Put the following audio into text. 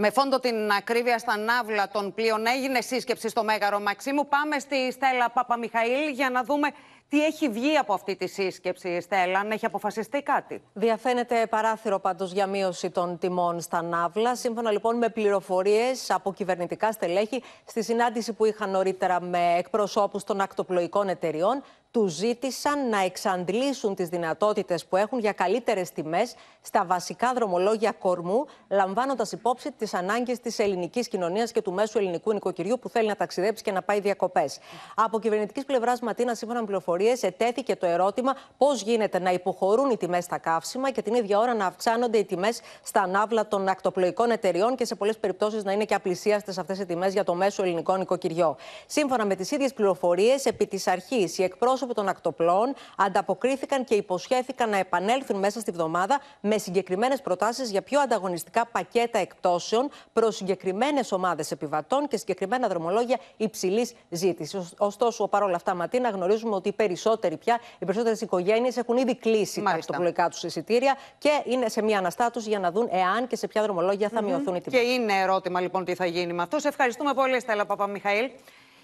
Με φόντο την ακρίβεια στα ναύλα των πλοίων έγινε σύσκεψη στο Μέγαρο Μαξίμου. Πάμε στη Στέλλα Παπαμιχαήλ για να δούμε τι έχει βγει από αυτή τη σύσκεψη, Στέλλα, αν έχει αποφασιστεί κάτι. Διαφαίνεται παράθυρο πάντως για μείωση των τιμών στα ναύλα. Σύμφωνα λοιπόν με πληροφορίες από κυβερνητικά στελέχη, στη συνάντηση που είχαν νωρίτερα με εκπροσώπους των ακτοπλοϊκών εταιριών, του ζήτησαν να εξαντλήσουν τις δυνατότητες που έχουν για καλύτερες τιμές στα βασικά δρομολόγια κορμού, λαμβάνοντας υπόψη τις ανάγκες της ελληνικής κοινωνίας και του μέσου ελληνικού νοικοκυριού που θέλει να ταξιδέψει και να πάει διακοπές. Από κυβερνητικής πλευράς Ματίνα, σύμφωνα με πληροφορίες, ετέθηκε το ερώτημα πώς γίνεται να υποχωρούν οι τιμές στα καύσιμα και την ίδια ώρα να αυξάνονται οι τιμές στα ανάβλα των ακτοπλοϊκών εταιριών και σε πολλές περιπτώσεις να είναι και απλησίαστες αυτές οι τιμές για το μέσο ελληνικό νοικοκυριό. Σύμφωνα με τις ίδιες πληροφορίες, επί της αρχής, οι εκπρόσωποι πρόσωπο των ακτοπλών ανταποκρίθηκαν και υποσχέθηκαν να επανέλθουν μέσα στη βδομάδα με συγκεκριμένες προτάσεις για πιο ανταγωνιστικά πακέτα εκπτώσεων προς συγκεκριμένες ομάδες επιβατών και συγκεκριμένα δρομολόγια υψηλής ζήτησης. Ωστόσο, παρόλα αυτά, Ματίνα, γνωρίζουμε ότι οι περισσότεροι πια, οι περισσότερες οικογένειες έχουν ήδη κλείσει τα Ακτοπλοϊκά τους εισιτήρια και είναι σε μια αναστάτωση για να δουν εάν και σε ποια δρομολόγια θα mm-hmm. μειωθούν οι τιμέ. Και είναι ερώτημα λοιπόν τι θα γίνει με αυτό. ευχαριστούμε πολύ, Στέλλα Παπαμιχαήλ.